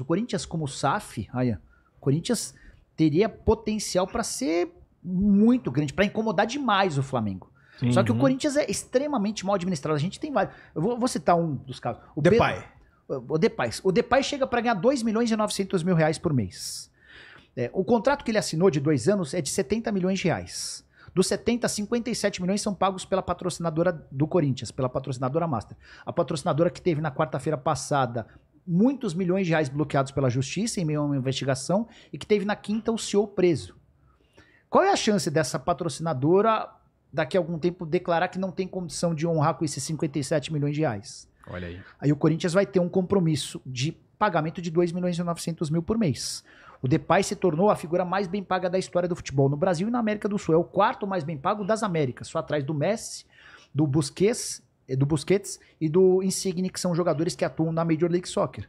O Corinthians, como SAF, olha, o Corinthians teria potencial para ser muito grande, para incomodar demais o Flamengo. Sim, Só que o uhum. Corinthians é extremamente mal administrado. A gente tem vários. Eu vou, vou citar um dos casos. O Depay. Pedro, o Depay. O Depay chega para ganhar 2 milhões e 900 mil reais por mês. É, o contrato que ele assinou de dois anos é de 70 milhões de reais. Dos 70, 57 milhões são pagos pela patrocinadora do Corinthians, pela patrocinadora Master. A patrocinadora que teve na quarta-feira passada muitos milhões de reais bloqueados pela justiça em meio a uma investigação e que teve na quinta o CEO preso. Qual é a chance dessa patrocinadora daqui a algum tempo declarar que não tem condição de honrar com esses 57 milhões de reais? Olha aí. Aí o Corinthians vai ter um compromisso de pagamento de 2 milhões e 900 mil por mês. O Depay se tornou a figura mais bem paga da história do futebol no Brasil e na América do Sul. É o quarto mais bem pago das Américas, só atrás do Messi, do Busquets eh, do Busquets e do Insigne, que são jogadores que atuam na Major League Soccer.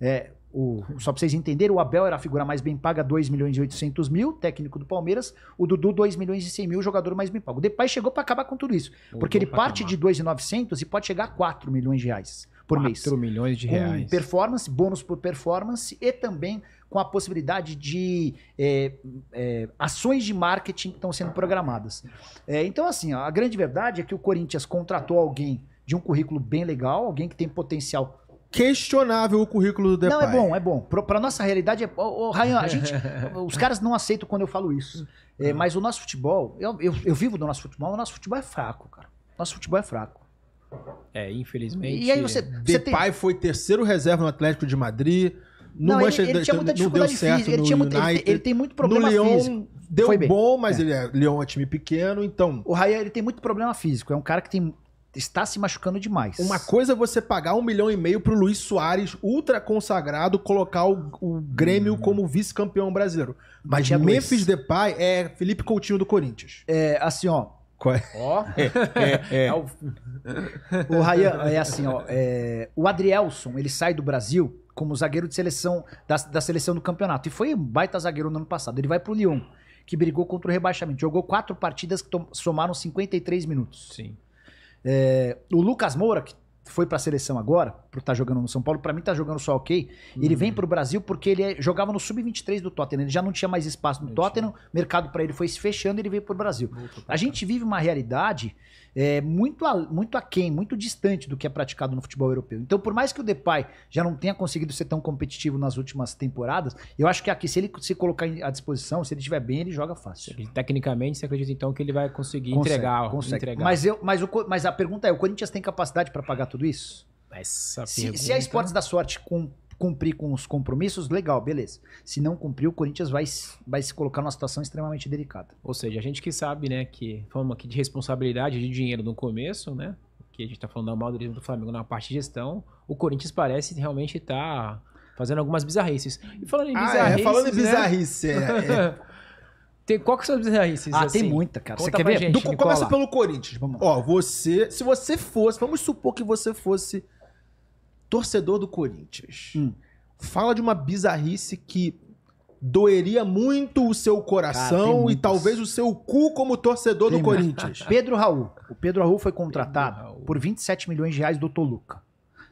É, o, só pra vocês entenderem, o Abel era a figura mais bem paga, 2 milhões e 800 mil, técnico do Palmeiras. O Dudu, 2 milhões e 100 mil, jogador mais bem pago. O Depay chegou para acabar com tudo isso. porque ele parte acabar. de 2,900 e pode chegar a 4 milhões de reais por mês. 4 milhões de reais. performance, bônus por performance e também com a possibilidade de é, é, ações de marketing que estão sendo programadas. É, então, assim, a grande verdade é que o Corinthians contratou alguém de um currículo bem legal, alguém que tem potencial questionável o currículo do Depay. Não, é bom, é bom. Para nossa realidade, é... Ô, Ryan, a gente, os caras não aceitam quando eu falo isso. É, mas o nosso futebol, eu, eu, eu, vivo do nosso futebol, o nosso futebol é fraco, cara. Nosso futebol é fraco. É, infelizmente. E aí você. você Depay foi terceiro reserva no Atlético de Madrid. No não, Manchester, ele, ele tinha muita dificuldade certo, física. Ele, tinha muito, ele, ele, tem muito problema no Leon, físico. Deu foi bom, bem. mas é. ele é, Leon é time pequeno, então. O Raí ele tem muito problema físico. É um cara que tem, está se machucando demais. Uma coisa é você pagar um milhão e meio pro Luiz Soares, ultra consagrado, colocar o, o Grêmio hum. como vice-campeão brasileiro. Mas Memphis dois. Depay é Felipe Coutinho do Corinthians. É, assim, ó. É? Ó. É, é, é, é. o... o Rayan é assim, ó. É, o Adrielson, ele sai do Brasil como zagueiro de seleção da, da seleção do campeonato. E foi um baita zagueiro no ano passado. Ele vai pro Lyon, que brigou contra o rebaixamento. Jogou quatro partidas que somaram 53 minutos. Sim. o Lucas Moura, que foi para a seleção agora, por estar tá jogando no São Paulo, para mim tá jogando só ok. Uhum. Ele vem uhum. para o Brasil porque ele é, jogava no sub-23 do Tottenham, ele já não tinha mais espaço no Tottenham, o mercado para ele foi se fechando e ele veio para o Brasil. A gente vive uma realidade é, muito, a, muito aquém, muito distante do que é praticado no futebol europeu. Então, por mais que o Depay já não tenha conseguido ser tão competitivo nas últimas temporadas, eu acho que aqui, se ele se colocar à disposição, se ele estiver bem, ele joga fácil. tecnicamente, você acredita então que ele vai conseguir consegue, entregar, consegue. entregar? Mas, eu, mas, o, mas a pergunta é: o Corinthians tem capacidade para pagar tudo? tudo isso? Essa se, pergunta... se a Esportes da Sorte com, cumprir com os compromissos, legal, beleza. Se não cumprir, o Corinthians vai, vai se colocar numa situação extremamente delicada. Ou seja, a gente que sabe, né, que falamos aqui de responsabilidade, de dinheiro no começo, né? Que a gente tá falando da maldade do Flamengo na parte de gestão, o Corinthians parece realmente estar tá fazendo algumas bizarrices. E falando em bizarrices. Ah, é, falando em né? bizarrice, né? é, é, Tem, qual que são as bizarrices? Ah, assim? tem muita, cara. Conta você quer ver? Gente, Do, começa pelo Corinthians. Vamos Ó, você. Se você fosse. Vamos supor que você fosse torcedor do Corinthians. Hum. Fala de uma bizarrice que doeria muito o seu coração cara, e talvez o seu cu como torcedor tem do Corinthians. Pedro Raul. O Pedro Raul foi contratado Raul. por 27 milhões de reais do Toluca.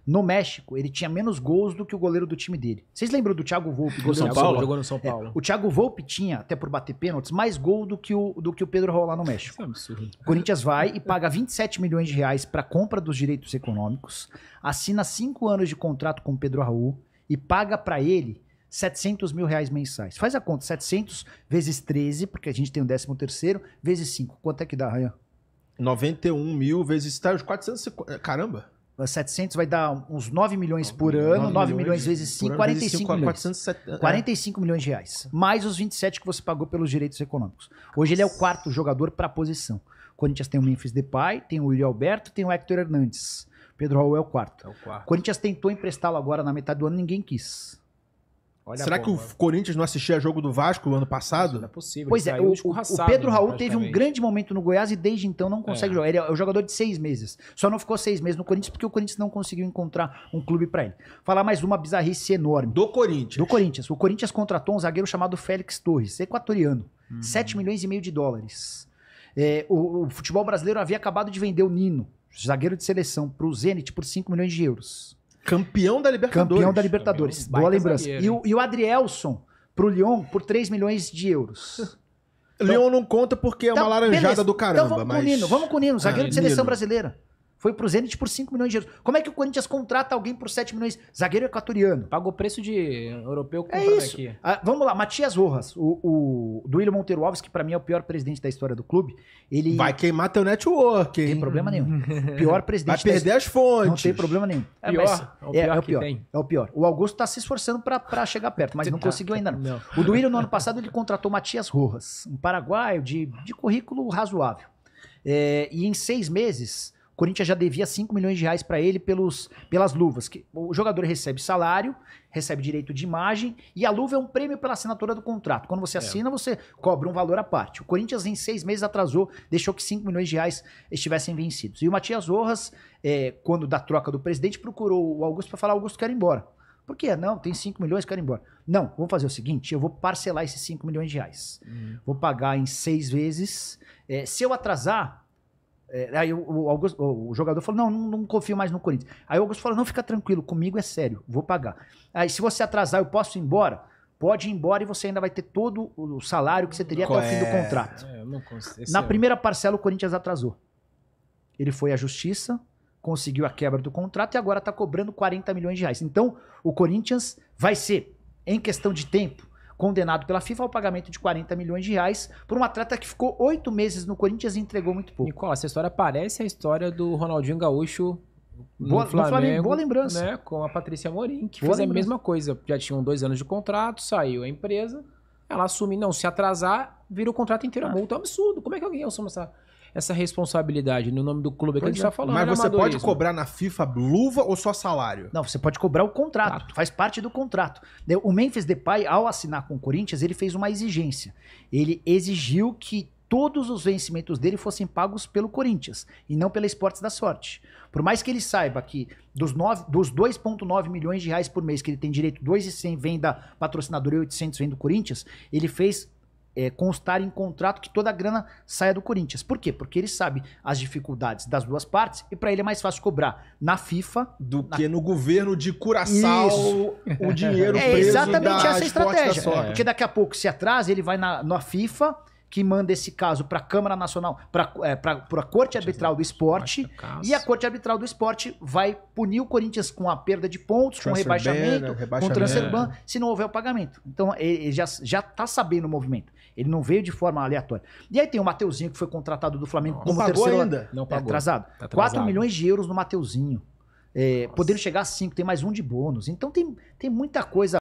No México, ele tinha menos gols do que o goleiro do time dele. Vocês lembram do Thiago Volpe? São Paulo? Jogou no São é, Paulo. É, o Thiago Volpe tinha, até por bater pênaltis, mais gol do que o, do que o Pedro Raul lá no México. Isso é um absurdo. O Corinthians vai e paga 27 milhões de reais para compra dos direitos econômicos, assina 5 anos de contrato com o Pedro Raul e paga para ele 700 mil reais mensais. Faz a conta, 700 vezes 13, porque a gente tem o 13 terceiro, vezes 5. Quanto é que dá, Rayan? 91 mil vezes... 400. Eh, caramba! 700 vai dar uns 9 milhões por ano, 9, 9 milhões, milhões vezes 5, 45 5, milhões. 407, 45 é. milhões de reais. Mais os 27 que você pagou pelos direitos econômicos. Hoje ele é o quarto jogador para a posição. Corinthians tem o Memphis Depay, tem o William Alberto, tem o Hector Hernandes. Pedro Raul é o quarto. É o quarto. Corinthians tentou emprestá-lo agora na metade do ano, ninguém quis. Olha Será que o Corinthians não assistia a jogo do Vasco ano passado? Não é possível. Pois é, é o, o, Pedro Raul né, teve um grande momento no Goiás e desde então não consegue é. jogar. Ele é o jogador de seis meses. Só não ficou seis meses no Corinthians porque o Corinthians não conseguiu encontrar um clube para ele. Falar mais uma bizarrice enorme. Do Corinthians. Do Corinthians. O Corinthians contratou um zagueiro chamado Félix Torres, equatoriano. Hum. 7 milhões e meio de dólares. É, o, o futebol brasileiro havia acabado de vender o Nino, zagueiro de seleção, para o Zenit por 5 milhões de euros. Campeão da Libertadores. Campeão da Libertadores. Campeão. Boa lembrança. e, o, e o Adrielson pro Lyon por 3 milhões de euros. Então, Leon não conta porque é então, uma laranjada beleza. do então caramba. Então vamos mas... com o Nino, vamos com o Nino, ah, zagueiro ah, de seleção Nino. brasileira. Foi pro Zenit por 5 milhões de euros. Como é que o Corinthians contrata alguém por 7 milhões? Zagueiro equatoriano. Pagou preço de europeu com é isso. aqui. Ah, vamos lá, Matias Rojas, o, o Duílio Monteiro Alves, que para mim é o pior presidente da história do clube. Ele Vai queimar teu network, hein? Não tem problema nenhum. Pior presidente. Vai perder da... as fontes. Não tem problema nenhum. É, pior, é, o pior, é, é o pior. É o pior. O Augusto tá se esforçando para chegar perto, mas não tá. conseguiu ainda não. não. O Duílio no ano passado ele contratou Matias Rojas, um paraguaio de, de currículo razoável. É, e em seis meses Corinthians já devia 5 milhões de reais para ele pelos, pelas luvas. Que o jogador recebe salário, recebe direito de imagem e a luva é um prêmio pela assinatura do contrato. Quando você é. assina, é. você cobra um valor à parte. O Corinthians, em seis meses, atrasou, deixou que 5 milhões de reais estivessem vencidos. E o Matias Orras, é, quando da troca do presidente, procurou o Augusto para falar: Augusto, quero ir embora. Por quê? Não, tem 5 milhões, quero ir embora. Não, vamos fazer o seguinte: eu vou parcelar esses 5 milhões de reais. Hum. Vou pagar em seis vezes. É, se eu atrasar, é, aí o, Augusto, o jogador falou: não, não, não, confio mais no Corinthians. Aí o Augusto falou: não, fica tranquilo, comigo é sério, vou pagar. Aí se você atrasar, eu posso ir embora? Pode ir embora e você ainda vai ter todo o salário que você teria Qual até o fim do é, contrato. É, consigo, é Na primeira parcela, o Corinthians atrasou. Ele foi à justiça, conseguiu a quebra do contrato e agora está cobrando 40 milhões de reais. Então, o Corinthians vai ser, em questão de tempo, condenado pela FIFA ao pagamento de 40 milhões de reais por um atleta que ficou oito meses no Corinthians e entregou muito pouco. Nicola, essa história parece a história do Ronaldinho Gaúcho no boa, Flamengo, Flamengo, boa lembrança. Né, com a Patrícia Morim, que boa fez lembrança. a mesma coisa. Já tinham dois anos de contrato, saiu a empresa, ela assume, não, se atrasar, vira o contrato inteiro, é ah. multa. É um absurdo. Como é que alguém assume essa essa responsabilidade no nome do clube que a gente está é. falando. Mas né, você pode cobrar na FIFA luva ou só salário? Não, você pode cobrar o contrato, Tato. faz parte do contrato. O Memphis Depay, ao assinar com o Corinthians, ele fez uma exigência. Ele exigiu que todos os vencimentos dele fossem pagos pelo Corinthians e não pela Esportes da Sorte. Por mais que ele saiba que dos, dos 2,9 milhões de reais por mês que ele tem direito, 2,100 vem da patrocinadora e 800 vem do Corinthians, ele fez é, constar em contrato que toda a grana saia do Corinthians. Por quê? Porque ele sabe as dificuldades das duas partes e para ele é mais fácil cobrar na FIFA do na... que no governo de Curaçao o dinheiro é preso exatamente da essa estratégia. Da é. Porque daqui a pouco se atrasa, ele vai na, na FIFA que manda esse caso para a Câmara Nacional, para é, a Corte Arbitral do Esporte, e a Corte Arbitral do Esporte vai punir o Corinthians com a perda de pontos, com rebaixamento, né, rebaixamento, com transfer é. ban, se não houver o pagamento. Então ele já, já tá sabendo o movimento. Ele não veio de forma aleatória. E aí tem o Mateuzinho, que foi contratado do Flamengo Nossa, como não pagou terceiro. ainda. Não é, pagou. É, atrasado. Tá atrasado. 4 milhões de euros no Mateuzinho. É, podendo chegar a 5, tem mais um de bônus. Então tem, tem muita coisa.